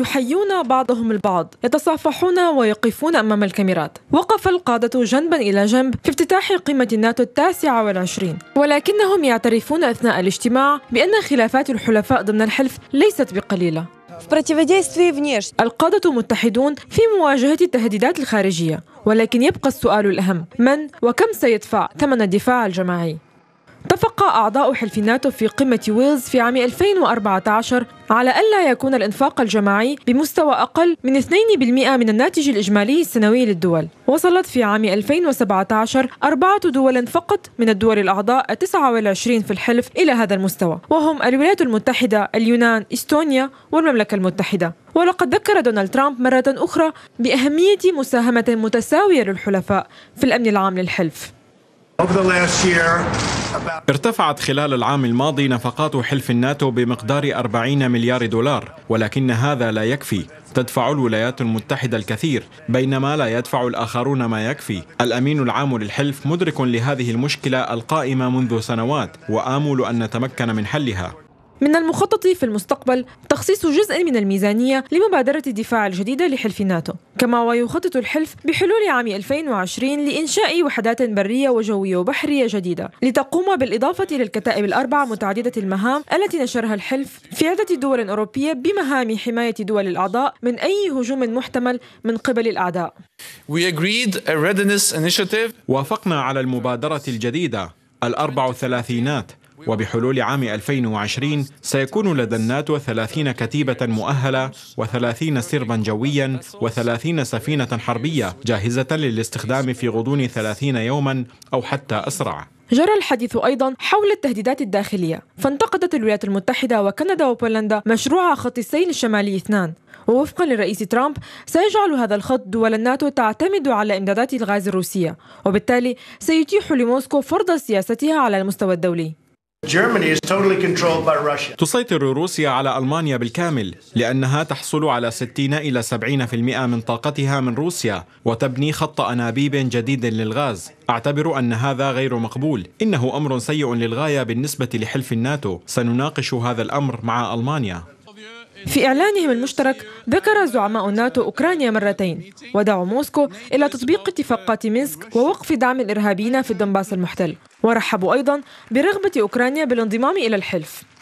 يحيون بعضهم البعض يتصافحون ويقفون أمام الكاميرات وقف القادة جنبا إلى جنب في افتتاح قمة الناتو التاسعة والعشرين ولكنهم يعترفون أثناء الاجتماع بأن خلافات الحلفاء ضمن الحلف ليست بقليلة القادة متحدون في مواجهة التهديدات الخارجية ولكن يبقى السؤال الأهم من وكم سيدفع ثمن الدفاع الجماعي اتفق أعضاء حلف ناتو في قمة ويلز في عام 2014 على ألا يكون الإنفاق الجماعي بمستوى أقل من 2% من الناتج الإجمالي السنوي للدول وصلت في عام 2017 أربعة دول فقط من الدول الأعضاء 29 في الحلف إلى هذا المستوى وهم الولايات المتحدة اليونان إستونيا والمملكة المتحدة ولقد ذكر دونالد ترامب مرة أخرى بأهمية مساهمة متساوية للحلفاء في الأمن العام للحلف ارتفعت خلال العام الماضي نفقات حلف الناتو بمقدار 40 مليار دولار ولكن هذا لا يكفي تدفع الولايات المتحدة الكثير بينما لا يدفع الآخرون ما يكفي الأمين العام للحلف مدرك لهذه المشكلة القائمة منذ سنوات وآمل أن نتمكن من حلها من المخطط في المستقبل تخصيص جزء من الميزانية لمبادرة الدفاع الجديدة لحلف ناتو كما ويخطط الحلف بحلول عام 2020 لإنشاء وحدات برية وجوية وبحرية جديدة لتقوم بالإضافة للكتائب الأربعة متعددة المهام التي نشرها الحلف في عدة دول أوروبية بمهام حماية دول الأعضاء من أي هجوم محتمل من قبل الأعداء وافقنا على المبادرة الجديدة الأربع ثلاثينات وبحلول عام 2020 سيكون لدى الناتو 30 كتيبة مؤهلة و30 سربا جويا و30 سفينة حربية جاهزة للاستخدام في غضون 30 يوما أو حتى أسرع جرى الحديث أيضا حول التهديدات الداخلية فانتقدت الولايات المتحدة وكندا وبولندا مشروع خط السيل الشمالي اثنان ووفقا للرئيس ترامب سيجعل هذا الخط دول الناتو تعتمد على إمدادات الغاز الروسية وبالتالي سيتيح لموسكو فرض سياستها على المستوى الدولي تسيطر روسيا على ألمانيا بالكامل لأنها تحصل على 60 إلى 70% من طاقتها من روسيا وتبني خط أنابيب جديد للغاز أعتبر أن هذا غير مقبول إنه أمر سيء للغاية بالنسبة لحلف الناتو سنناقش هذا الأمر مع ألمانيا في إعلانهم المشترك ذكر زعماء الناتو أوكرانيا مرتين ودعوا موسكو إلى تطبيق اتفاقات مينسك ووقف دعم الإرهابيين في الدنباس المحتل ورحبوا أيضا برغبة أوكرانيا بالانضمام إلى الحلف